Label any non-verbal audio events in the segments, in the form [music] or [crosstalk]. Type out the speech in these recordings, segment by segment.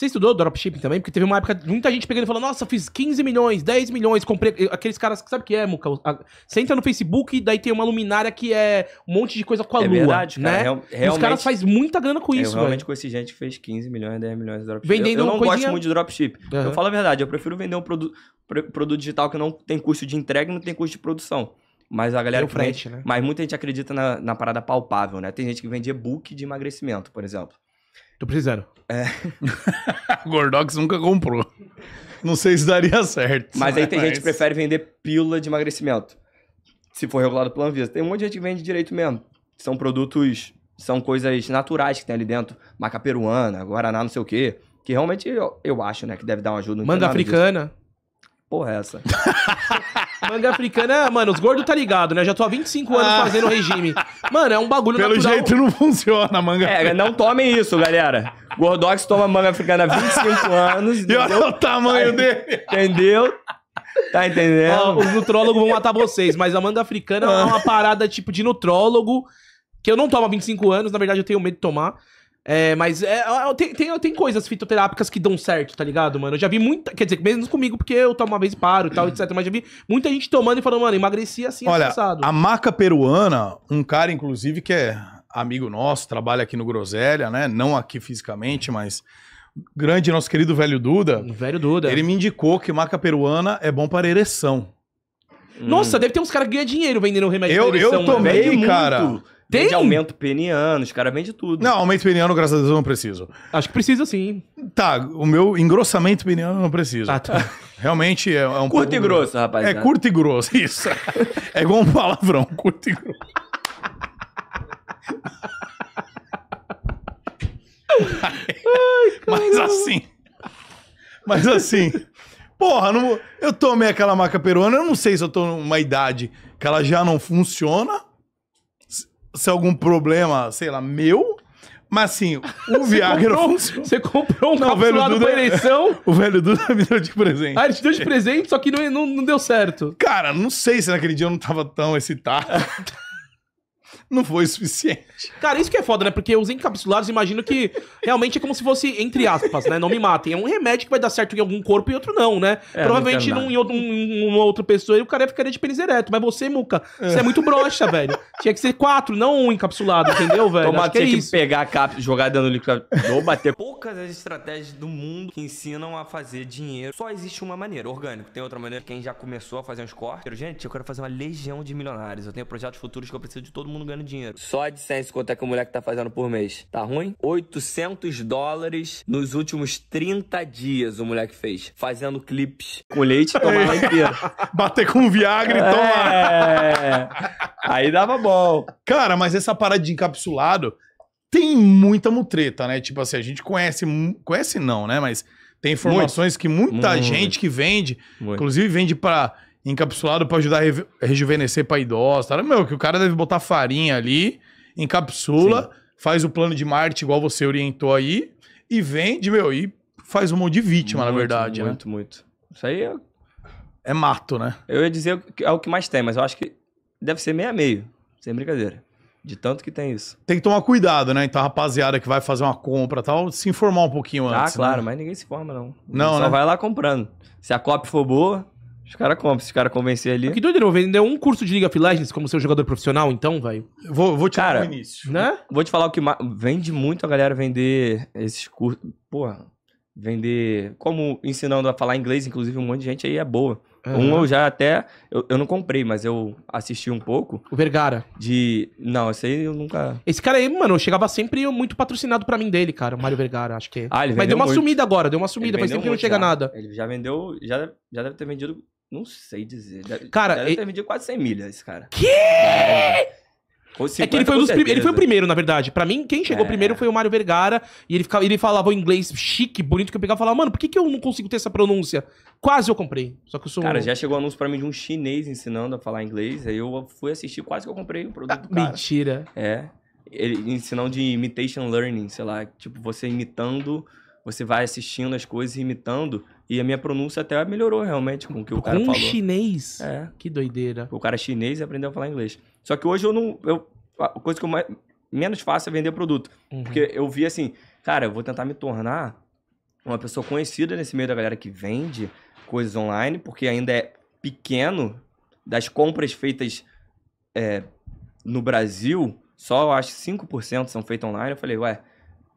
Você estudou dropshipping também? Porque teve uma época, muita gente pegando e falando, nossa, fiz 15 milhões, 10 milhões, comprei. Aqueles caras que sabe o que é, Muca? Você entra no Facebook e daí tem uma luminária que é um monte de coisa com a é lua. Verdade, cara, né? Real, e os caras fazem muita grana com isso. Eu realmente com esse gente que fez 15 milhões, 10 milhões de dropshipping. Vendendo eu, eu não coisinha... gosto muito de dropship. Uhum. Eu falo a verdade, eu prefiro vender um produto, produto digital que não tem custo de entrega e não tem custo de produção. Mas a galera. Frente, né? Mas muita gente acredita na, na parada palpável, né? Tem gente que vende e-book de emagrecimento, por exemplo. Tô precisando. É. [laughs] Gordox nunca comprou. Não sei se daria certo. Mas aí tem mas... gente que prefere vender pílula de emagrecimento. Se for regulado pela Anvisa. Tem um monte de gente que vende direito mesmo. São produtos, são coisas naturais que tem ali dentro. Maca peruana, guaraná, não sei o quê. Que realmente eu, eu acho, né? Que deve dar uma ajuda no Manga africana. Disso porra é essa? [laughs] Manga africana, mano, os gordos tá ligado, né? Já tô há 25 anos ah. fazendo regime. Mano, é um bagulho Pelo natural. jeito não funciona a manga é, africana. É, não tomem isso, galera. Gordox toma manga africana há 25 anos. E olha o tamanho tá dele. Entendeu? Tá entendendo? Ó, os nutrólogos vão matar vocês, mas a manga africana é uma ah. parada tipo de nutrólogo que eu não tomo há 25 anos, na verdade eu tenho medo de tomar. É, mas é, tem, tem, tem coisas fitoterápicas que dão certo, tá ligado, mano? Eu já vi muita. Quer dizer, mesmo comigo, porque eu tomo uma vez e paro e tal, [clears throat] etc. Mas já vi muita gente tomando e falando, mano, emagreci assim, Olha, A maca peruana, um cara, inclusive, que é amigo nosso, trabalha aqui no Groselha, né? Não aqui fisicamente, mas grande nosso querido velho Duda. Velho Duda. Ele me indicou que maca peruana é bom para ereção. Nossa, hum. deve ter uns caras que ganham dinheiro vendendo remédio eu, Eu tomei, cara. Muito. Tem? Vende aumento peniano, os caras vendem tudo. Não, aumento peniano, graças a Deus, eu não preciso. Acho que precisa sim. Tá, o meu engrossamento peniano eu não preciso. Ah, tá. Realmente é, é um Curto pouco... e grosso, rapaz. É né? curto e grosso, isso. [laughs] é igual um palavrão, curto e grosso. Ai, mas assim. Mas assim. Porra, não, eu tomei aquela maca peruana, eu não sei se eu tô numa idade que ela já não funciona se é algum problema, sei lá, meu. Mas assim, [laughs] o Viagra. você comprou um não, velho Duda, pra é- eleição. [laughs] o velho Duda me deu de presente. Ah, ele te deu de presente, só que não, não, não deu certo. Cara, não sei se naquele dia eu não tava tão excitado. [laughs] não foi suficiente. Cara, isso que é foda, né? Porque os encapsulados, imagino que realmente é como se fosse, entre aspas, né? Não me matem. É um remédio que vai dar certo em algum corpo e outro não, né? É, Provavelmente não num, em outro, um, uma outra pessoa e o cara ficaria de pênis ereto. Mas você, Muca, é. você é muito broxa, velho. Tinha que ser quatro, não um encapsulado, entendeu, velho? tomar tinha é que pegar a cápsula, jogar dando líquido, vou bater. Poucas as estratégias do mundo que ensinam a fazer dinheiro. Só existe uma maneira, orgânico. Tem outra maneira. Quem já começou a fazer uns cortes, gente, eu quero fazer uma legião de milionários. Eu tenho projetos futuros que eu preciso de todo mundo ganhar ganhando dinheiro. Só de AdSense, quanto é que o moleque tá fazendo por mês? Tá ruim? 800 dólares nos últimos 30 dias o moleque fez, fazendo clipes com leite e tomar é. inteiro. [laughs] Bater com Viagra e tomar. É... Aí dava bom. Cara, mas essa parada de encapsulado tem muita mutreta, né? Tipo assim, a gente conhece, conhece não, né? Mas tem informações muito. que muita muito. gente que vende, muito. inclusive vende pra encapsulado para ajudar a rejuvenescer para idosos. Tá? Meu, que o cara deve botar farinha ali, encapsula, Sim. faz o plano de Marte igual você orientou aí e vende, meu, e faz um monte de vítima, muito, na verdade. Né? Muito, né? muito. Isso aí é... é mato, né? Eu ia dizer que é o que mais tem, mas eu acho que deve ser meio a meio, sem brincadeira. De tanto que tem isso. Tem que tomar cuidado, né? Então, a rapaziada que vai fazer uma compra tal, se informar um pouquinho ah, antes. Ah, claro, né? mas ninguém se informa, não. Não, Só né? vai lá comprando. Se a copy for boa, os caras compram, se os caras convencer ali. Que doideira, não vender um curso de League of Legends como seu jogador profissional, então, velho. Vou, vou te falar. início. Né? Vou te falar o que vende muito a galera vender esses cursos. Porra, vender. Como ensinando a falar inglês, inclusive, um monte de gente aí é boa. Uhum. Um eu já até. Eu, eu não comprei, mas eu assisti um pouco. O Vergara. De. Não, esse aí eu nunca. Esse cara aí, mano, eu chegava sempre muito patrocinado pra mim dele, cara. O Mário Vergara, acho que. É. Ah, ele mas deu uma muito. sumida agora, deu uma sumida, faz tempo que não chega já. nada. Ele já vendeu. Já, já deve ter vendido não sei dizer. Deve, cara, deve ele ter medido quase 100 milhas, cara. Que? É. que ele foi, ele foi o primeiro, na verdade. Pra mim, quem chegou é. primeiro foi o Mário Vergara. E ele, ficava, ele falava o inglês chique, bonito, que eu pegava e falava, mano, por que, que eu não consigo ter essa pronúncia? Quase eu comprei. Só que eu sou. Cara, já chegou anúncio pra mim de um chinês ensinando a falar inglês. Aí eu fui assistir, quase que eu comprei o produto. Ah, mentira. É. Ele ensinando de imitation learning, sei lá. Tipo, você imitando você vai assistindo as coisas, imitando. E a minha pronúncia até melhorou realmente com o que o cara com falou. chinês? É. Que doideira. O cara é chinês e aprendeu a falar inglês. Só que hoje eu não. Eu, a coisa que eu mais, menos faço é vender produto. Uhum. Porque eu vi assim, cara, eu vou tentar me tornar uma pessoa conhecida nesse meio da galera que vende coisas online, porque ainda é pequeno das compras feitas é, no Brasil, só eu acho 5% são feitas online. Eu falei, ué,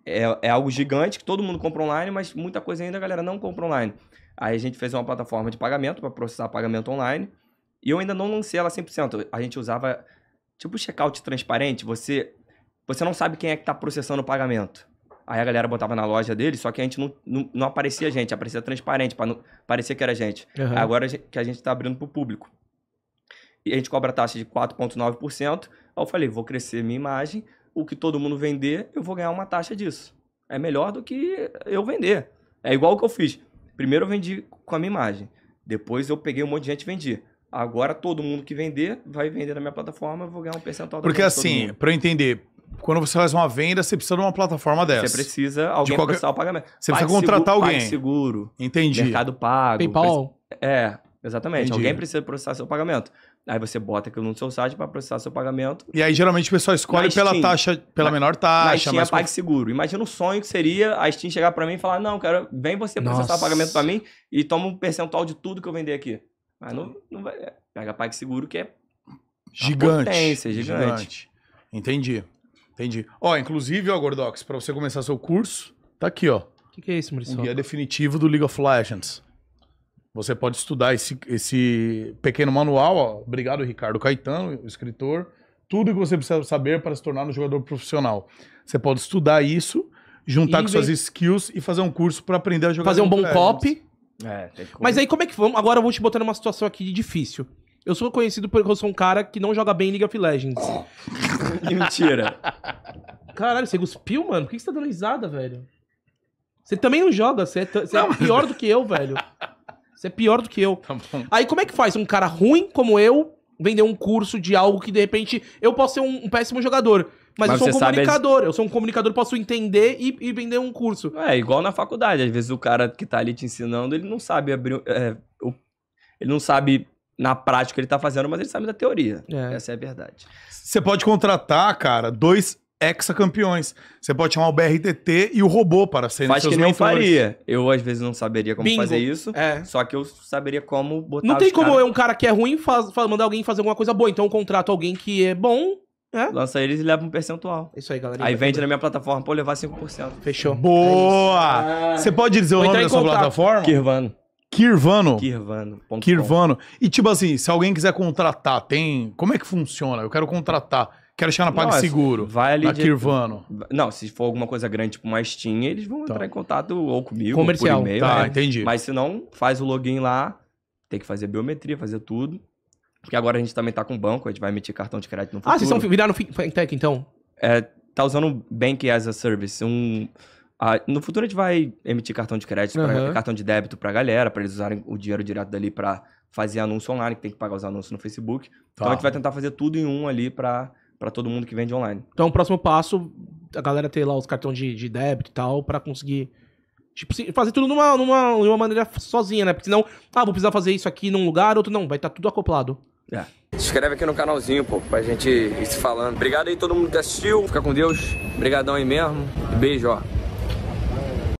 é, é algo gigante que todo mundo compra online, mas muita coisa ainda a galera não compra online. Aí a gente fez uma plataforma de pagamento para processar pagamento online. E eu ainda não lancei ela 100%. A gente usava tipo checkout transparente, você você não sabe quem é que está processando o pagamento. Aí a galera botava na loja dele, só que a gente não, não, não aparecia a gente, aparecia transparente, para parecia que era gente. Uhum. Agora que a gente está abrindo para o público. E a gente cobra a taxa de 4,9%. Aí eu falei, vou crescer minha imagem, o que todo mundo vender, eu vou ganhar uma taxa disso. É melhor do que eu vender. É igual o que eu fiz. Primeiro eu vendi com a minha imagem. Depois eu peguei um monte de gente e vendi. Agora todo mundo que vender vai vender na minha plataforma, eu vou ganhar um percentual da Porque assim, para eu entender, quando você faz uma venda, você precisa de uma plataforma dessa. Você precisa alguém de qualquer... processar o pagamento. Você precisa contratar alguém. seguro. Entendi. Mercado Pago. PayPal. É, exatamente. Entendi. Alguém precisa processar seu pagamento. Aí você bota aquilo no seu site para processar seu pagamento. E aí geralmente o pessoal escolhe pela taxa, pela na, menor taxa. Na Steam mas... é PagSeguro. Imagina o sonho que seria a Steam chegar para mim e falar, não, cara, vem você processar Nossa. o pagamento para mim e toma um percentual de tudo que eu vender aqui. Mas não, não vai... É, pega PagSeguro que é gigante, potência, gigante. gigante. Entendi, entendi. Ó, inclusive, ó, Gordox, para você começar seu curso, tá aqui, ó. O que, que, é isso, Maurício? Um guia definitivo do League of Legends. Você pode estudar esse, esse pequeno manual. Ó. Obrigado, Ricardo Caetano, escritor. Tudo que você precisa saber para se tornar um jogador profissional. Você pode estudar isso, juntar e com suas skills e fazer um curso para aprender a jogar. Fazer um bom copy. É, Mas aí como é que vamos? Agora eu vou te botar numa situação aqui de difícil. Eu sou conhecido porque eu sou um cara que não joga bem em League of Legends. [laughs] Mentira. Caralho, você cuspiu, mano? Por que você tá dando risada, velho? Você também não joga, você é, você é não, é pior mas... do que eu, velho. Você é pior do que eu. Tá Aí como é que faz um cara ruim como eu vender um curso de algo que de repente eu posso ser um, um péssimo jogador? Mas, mas, eu sou um comunicador, sabe... eu sou um comunicador, posso entender e, e, vender um curso. É, igual na faculdade, às vezes o cara que tá ali te ensinando, ele não sabe abrir. É, o... ele não sabe na prática ele tá fazendo, mas ele sabe da teoria. É. Essa é a verdade. Você pode contratar, cara, dois hexacampeões. Você pode chamar o BRTT e o robô para ser seus que mentores. que faria. Eu, às vezes, não saberia como Bingo. fazer isso. É. Só que eu saberia como botar Não tem como cara... um cara que é ruim faz, faz, mandar alguém fazer alguma coisa boa. Então eu contrato alguém que é bom... É? Lança eles e leva um percentual. Isso aí, galera. Aí vende na minha plataforma pra eu levar 5%. Fechou. Boa! É Você pode dizer Vou o nome então da sua plataforma? Kirvano. Kirvano. Kirvano. Kirvano. E tipo assim, se alguém quiser contratar, tem. Como é que funciona? Eu quero contratar. Quero chegar na PagSeguro, vai ali na de... Kirvano. Não, se for alguma coisa grande, tipo uma Steam, eles vão entrar tá. em contato ou comigo, Comercial. Ou por e-mail. Tá, né? entendi. Mas se não, faz o login lá, tem que fazer biometria, fazer tudo. Porque agora a gente também tá com banco, a gente vai emitir cartão de crédito no futuro. Ah, vocês estão viraram fintech, então? É, tá usando Bank as a Service, um... no futuro a gente vai emitir cartão de crédito, uhum. pra, cartão de débito pra galera, para eles usarem o dinheiro direto dali para fazer anúncio online, que tem que pagar os anúncios no Facebook. Então, tá. Então a gente vai tentar fazer tudo em um ali para para todo mundo que vende online. Então, o próximo passo, a galera ter lá os cartões de, de débito e tal, para conseguir tipo, fazer tudo numa, numa, numa maneira sozinha, né? Porque senão, ah, vou precisar fazer isso aqui num lugar, outro não, vai estar tá tudo acoplado. É. Se inscreve aqui no canalzinho, pô, pra gente ir se falando. Obrigado aí todo mundo que assistiu. Fica com Deus. Obrigadão aí mesmo. Beijo, ó.